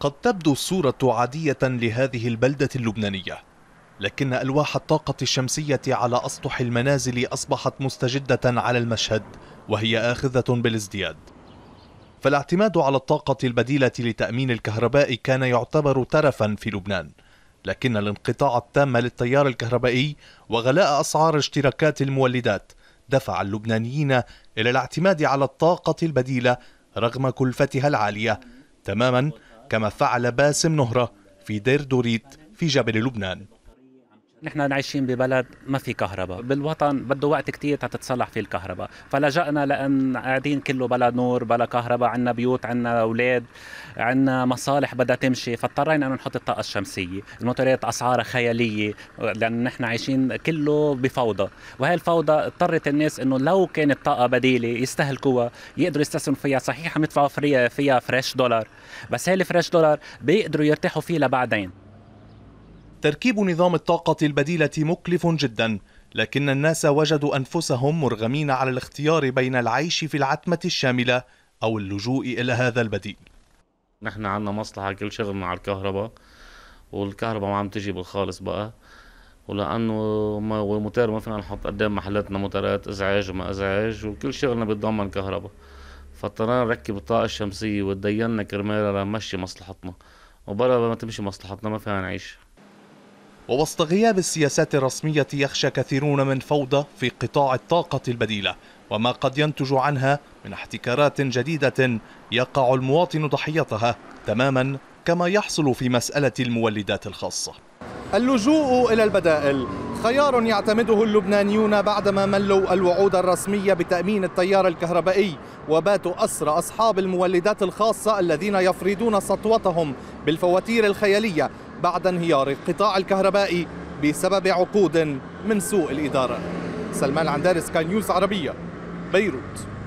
قد تبدو الصورة عادية لهذه البلدة اللبنانية لكن ألواح الطاقة الشمسية على أسطح المنازل أصبحت مستجدة على المشهد وهي آخذة بالازدياد فالاعتماد على الطاقة البديلة لتأمين الكهرباء كان يعتبر ترفا في لبنان لكن الانقطاع التام للتيار الكهربائي وغلاء أسعار اشتراكات المولدات دفع اللبنانيين إلى الاعتماد على الطاقة البديلة رغم كلفتها العالية تماما كما فعل باسم نهرة في دير دوريت في جبل لبنان نحن عايشين ببلد ما في كهرباء بالوطن بده وقت كتير تتصلح فيه الكهرباء فلجأنا لأن قاعدين كله بلا نور بلا كهرباء عنا بيوت عنا أولاد عنا مصالح بدها تمشي فاضطرينا أنه نحط الطاقة الشمسية الموتوريات أسعارها خيالية لأن نحن عايشين كله بفوضى وهي الفوضى اضطرت الناس أنه لو كانت طاقة بديلة يستهلكوها يقدروا يستثمروا فيها صحيح عم يدفعوا فيها فريش دولار بس هي الفريش دولار بيقدروا يرتاحوا فيه لبعدين تركيب نظام الطاقة البديلة مكلف جدا لكن الناس وجدوا أنفسهم مرغمين على الاختيار بين العيش في العتمة الشاملة أو اللجوء إلى هذا البديل نحن عندنا مصلحة كل شغل مع الكهرباء والكهرباء ما عم تجي بالخالص بقى ولانه ما والموتير ما فينا نحط قدام محلاتنا موتورات ازعاج وما ازعاج وكل شغلنا بيتضمن كهرباء فاضطرينا نركب الطاقه الشمسيه وتدينا كرمالها لنمشي مصلحتنا وبلا ما تمشي مصلحتنا ما فينا نعيش ووسط غياب السياسات الرسمية يخشى كثيرون من فوضى في قطاع الطاقة البديلة وما قد ينتج عنها من احتكارات جديدة يقع المواطن ضحيتها تماما كما يحصل في مسألة المولدات الخاصة اللجوء إلى البدائل خيار يعتمده اللبنانيون بعدما ملوا الوعود الرسمية بتأمين التيار الكهربائي وباتوا أسر أصحاب المولدات الخاصة الذين يفرضون سطوتهم بالفواتير الخيالية بعد انهيار القطاع الكهربائي بسبب عقود من سوء الإدارة سلمان العنداري سكاي نيوز عربية بيروت